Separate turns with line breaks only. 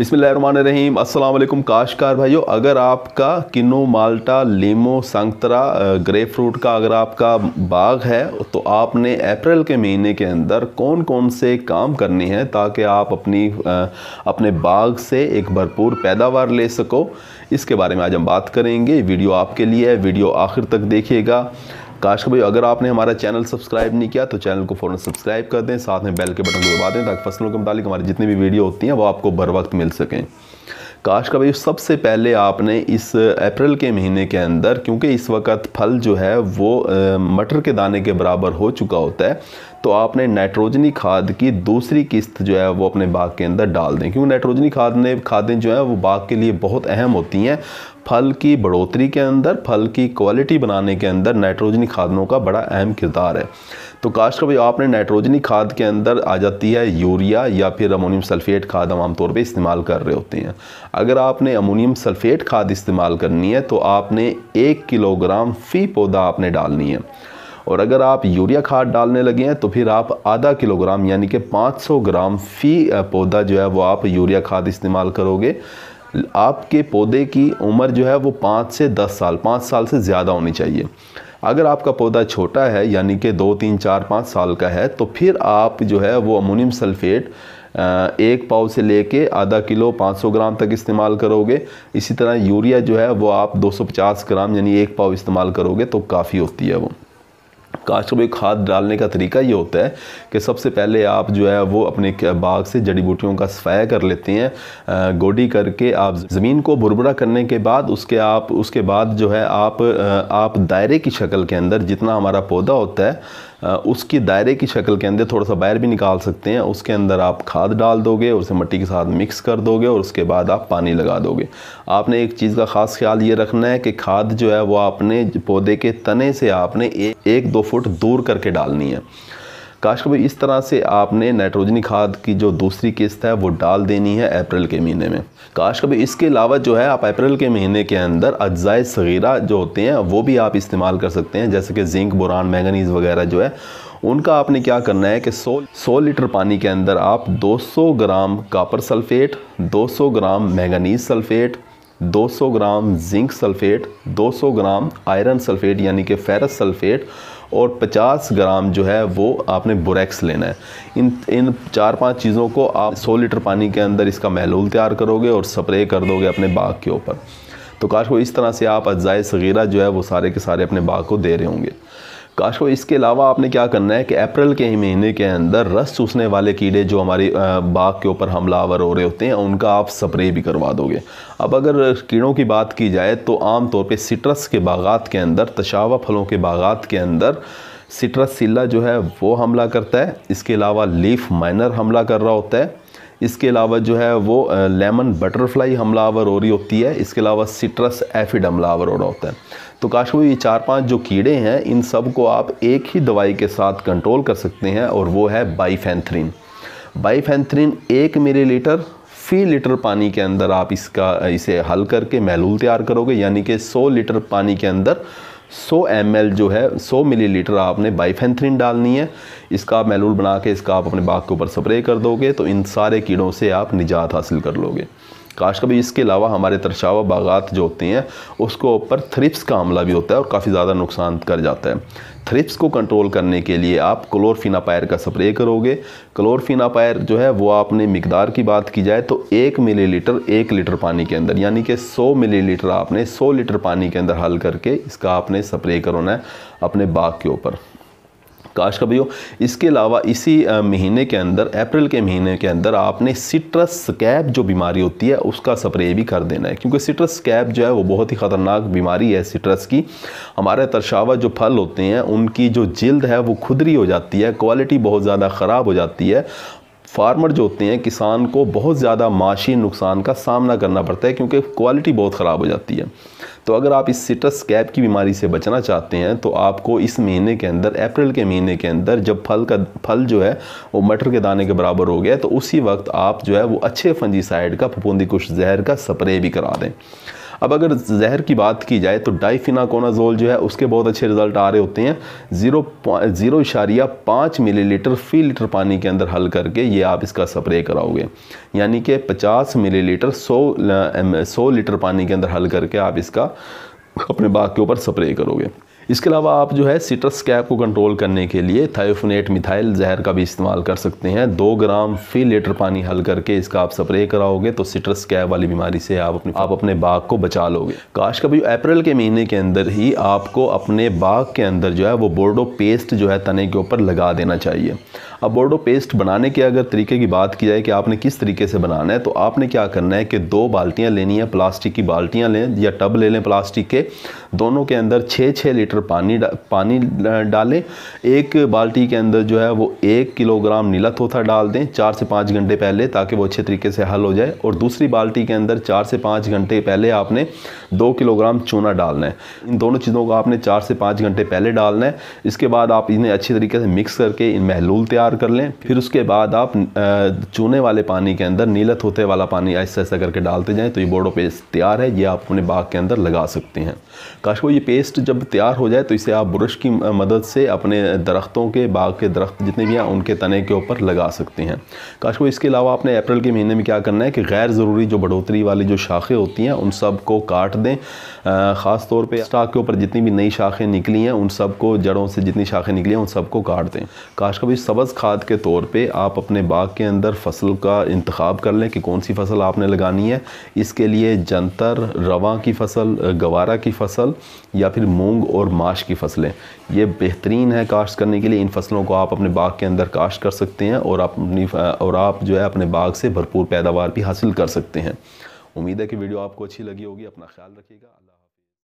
बिसमीम अल्लाम काशकार भाइयों अगर आपका किनो माल्टा लीमो संतरा ग्रे फ्रूट का अगर आपका बाग है तो आपने अप्रैल के महीने के अंदर कौन कौन से काम करने हैं ताकि आप अपनी अपने बाग से एक भरपूर पैदावार ले सको इसके बारे में आज हम बात करेंगे वीडियो आपके लिए है वीडियो आखिर तक देखिएगा काश भाई अगर आपने हमारा चैनल सब्सक्राइब नहीं किया तो चैनल को फ़ौरन सब्सक्राइब कर दें साथ में बेल के बटन को दबा दें ताकि फसलों के मुतालिक हमारी जितनी भी वीडियो होती हैं वो आपको बर वक्त मिल सकें काश का भाई सबसे पहले आपने इस अप्रैल के महीने के अंदर क्योंकि इस वक्त फल जो है वो मटर के दाने के बराबर हो चुका होता है तो आपने नाइट्रोजनी खाद की दूसरी किस्त जो है वो अपने बाग के अंदर डाल दें क्योंकि नाइट्रोजनी खाद ने खादें जो हैं वो बाग के लिए बहुत अहम होती हैं फल की बढ़ोतरी के अंदर फल की क्वालिटी बनाने के अंदर नाइट्रोजनी खादों का बड़ा अहम किरदार है तो काश कभी भाई आपने नाइट्रोजनी खाद के अंदर आ जाती है यूरिया या फिर अमोनियम सल्फेट खाद हम आमतौर पर इस्तेमाल कर रहे होते हैं अगर आपने अमोनियम सल्फेट खाद इस्तेमाल करनी है तो आपने एक किलोग्राम फी पौधा आपने डालनी है और अगर आप यूरिया खाद डालने लगे हैं तो फिर आप आधा किलोग्राम यानी कि 500 ग्राम फी पौधा जो है वो आप यूरिया खाद इस्तेमाल करोगे आपके पौधे की उम्र जो है वो पाँच से दस साल पाँच साल से ज़्यादा होनी चाहिए अगर आपका पौधा छोटा है यानी कि दो तीन चार पाँच साल का है तो फिर आप जो है वो अमोनियम सल्फेट एक पाव से लेके आधा किलो 500 ग्राम तक इस्तेमाल करोगे इसी तरह यूरिया जो है वो आप 250 ग्राम यानी एक पाव इस्तेमाल करोगे तो काफ़ी होती है वो काश्त में खाद डालने का तरीका ये होता है कि सबसे पहले आप जो है वो अपने बाग से जड़ी बूटियों का सफ़ाया कर लेते हैं गोडी करके आप ज़मीन को भुरभुरा करने के बाद उसके आप उसके बाद जो है आप आप दायरे की शक्ल के अंदर जितना हमारा पौधा होता है उसके दायरे की शक्ल के अंदर थोड़ा सा बाहर भी निकाल सकते हैं उसके अंदर आप खाद डाल दोगे और उसे मिट्टी के साथ मिक्स कर दोगे और उसके बाद आप पानी लगा दोगे आपने एक चीज़ का ख़ास ख्याल ये रखना है कि खाद जो है वो आपने पौधे के तने से आपने एक दो फुट दूर करके डालनी है काश कभी इस तरह से आपने नाइट्रोजनी खाद की जो दूसरी किस्त है वो डाल देनी है अप्रैल के महीने में काश कभी इसके अलावा जो है आप अप्रैल के महीने के अंदर अज्जाए सगीरा जो होते हैं वो भी आप इस्तेमाल कर सकते हैं जैसे कि जिंक बोरान मैंगनीज़ वगैरह जो है उनका आपने क्या करना है कि 100 100 लीटर पानी के अंदर आप 200 gram copper sulphate 200 gram manganese sulphate 200 gram zinc sulphate 200 gram iron sulphate यानी कि फेरस सल्फेट और 50 ग्राम जो है वो आपने बुरैक्स लेना है इन इन चार पांच चीज़ों को आप 100 लीटर पानी के अंदर इसका महलूल तैयार करोगे और स्प्रे कर दोगे अपने बाग के ऊपर तो काश को इस तरह से आप अज्जाए सगीरा जो है वो सारे के सारे अपने बाग को दे रहे होंगे काशो इसके अलावा आपने क्या करना है कि अप्रैल के ही महीने के अंदर रस चूसने वाले कीड़े जो हमारी बाग के ऊपर हमलावर हो रहे होते हैं उनका आप स्प्रे भी करवा दोगे अब अगर कीड़ों की बात की जाए तो आम तौर पे सिट्रस के बागात के अंदर तशावा फलों के बागात के अंदर सिट्रस सिल्ला जो है वो हमला करता है इसके अलावा लीफ माइनर हमला कर रहा होता है इसके अलावा जो है वो लेमन बटरफ्लाई हमलावर हो रही होती है इसके अलावा सिट्रस एफिड हमलावर हो रहा होता है तो काश ये चार पांच जो कीड़े हैं इन सब को आप एक ही दवाई के साथ कंट्रोल कर सकते हैं और वो है बाईफेंथ्रिन बाईफेंथ्रिन एक मिली लीटर फी लीटर पानी के अंदर आप इसका इसे हल करके महलूल तैयार करोगे यानी कि 100 लीटर पानी के अंदर 100 एम जो है 100 मिलीलीटर आपने बाइफेंथ्रिन डालनी है इसका आप मैलूल बना के इसका आप अपने बाग के ऊपर स्प्रे कर दोगे तो इन सारे कीड़ों से आप निजात हासिल कर लोगे काश कभी इसके अलावा हमारे तरशावा बागात जो होती हैं उसको ऊपर थ्रिप्स का हमला भी होता है और काफ़ी ज़्यादा नुकसान कर जाता है थ्रिप्स को कंट्रोल करने के लिए आप क्लोरफिनापायर का स्प्रे करोगे क्लोरफिनापायर जो है वो आपने मकदार की बात की जाए तो एक मिलीलीटर एक लीटर पानी के अंदर यानी कि 100 मिलीलीटर आपने 100 लीटर पानी के अंदर हल करके इसका आपने स्प्रे करना है अपने बाग के ऊपर काश का भैया इसके अलावा इसी महीने के अंदर अप्रैल के महीने के अंदर आपने सिट्रस स्कैब जो बीमारी होती है उसका स्प्रे भी कर देना है क्योंकि सिट्रस स्कैब जो है वो बहुत ही ख़तरनाक बीमारी है सिट्रस की हमारे तरशावा जो फल होते हैं उनकी जो जल्द है वो खुदरी हो जाती है क्वालिटी बहुत ज़्यादा ख़राब हो जाती है फार्मर जो होते हैं किसान को बहुत ज़्यादा माशी नुकसान का सामना करना पड़ता है क्योंकि क्वालिटी बहुत ख़राब हो जाती है तो अगर आप इस सिटस कैप की बीमारी से बचना चाहते हैं तो आपको इस महीने के अंदर अप्रैल के महीने के अंदर जब फल का फल जो है वो मटर के दाने के बराबर हो गया तो उसी वक्त आप जो है वो अच्छे फंजीसाइड का फपूंदी कुछ जहर का स्प्रे भी करा दें अब अगर जहर की बात की जाए तो डाइफिनाकोनाजोल जो है उसके बहुत अच्छे रिजल्ट आ रहे होते हैं ज़ीरो ज़ीरो इशारिया पाँच मिली लीटर फी लीटर पानी के अंदर हल करके ये आप इसका स्प्रे कराओगे यानी कि पचास मिली लीटर सौ सौ लीटर पानी के अंदर हल करके आप इसका अपने बाग के ऊपर स्प्रे करोगे इसके अलावा आप जो है सिट्रस कैप को कंट्रोल करने के लिए थायोफोनेट मिथाइल जहर का भी इस्तेमाल कर सकते हैं दो ग्राम फी लीटर पानी हल करके इसका आप स्प्रे कराओगे तो सिट्रस कैप वाली बीमारी से आप अपने आप अपने बाग को बचा लोगे काश कभी अप्रैल के महीने के अंदर ही आपको अपने बाग के अंदर जो है वो बोर्डो पेस्ट जो है तने के ऊपर लगा देना चाहिए अब बोर्डो पेस्ट बनाने के अगर तरीके की बात की जाए कि आपने किस तरीके से बनाना है तो आपने क्या करना है कि दो बाल्टियाँ लेनी है प्लास्टिक की बाल्टियाँ लें या टब ले लें प्लास्टिक के दोनों के अंदर छः छः लीटर पानी डा, पानी डालें एक बाल्टी के अंदर जो है वो एक किलोग्राम नीला थोथा डाल दें चार से पाँच घंटे पहले ताकि वो अच्छे तरीके से हल हो जाए और दूसरी बाल्टी के अंदर चार से पाँच घंटे पहले आपने दो किलोग्राम चूना डालना है इन दोनों चीज़ों को आपने चार से पाँच घंटे पहले डालना है इसके बाद आप इन्हें अच्छी तरीके से मिक्स करके इन महलूल तैयार तैयार कर लें फिर उसके बाद आप चूने वाले पानी के अंदर नीला थोते वाला पानी ऐसा ऐसा करके डालते जाएं तो ये बोर्डो पेस्ट तैयार है ये आप अपने बाग के अंदर लगा सकते हैं काश को ये पेस्ट जब तैयार हो जाए तो इसे आप ब्रश की मदद से अपने दरख्तों के बाग के दरख्त जितने भी हैं उनके तने के ऊपर लगा सकते हैं काश को इसके अलावा आपने अप्रैल के महीने में क्या करना है कि गैर ज़रूरी जो बढ़ोतरी वाली जो शाखें होती हैं उन सब को काट दें ख़ास तौर पर स्टाक के ऊपर जितनी भी नई शाखें निकली हैं उन सबको जड़ों से जितनी शाखें निकली हैं उन सबको काट दें काश का भी सब्ज़ खाद के तौर पे आप अपने बाग के अंदर फसल का इंतखब कर लें कि कौन सी फसल आपने लगानी है इसके लिए जंतर रवा की फसल गवारा की फसल या फिर मूंग और माश की फसलें ये बेहतरीन है काश्त करने के लिए इन फसलों को आप अपने बाग के अंदर काश्त कर सकते हैं और आप अपनी और आप जो है अपने बाग से भरपूर पैदावार भी हासिल कर सकते हैं उम्मीद है कि वीडियो आपको अच्छी लगी होगी अपना ख्याल रखिएगा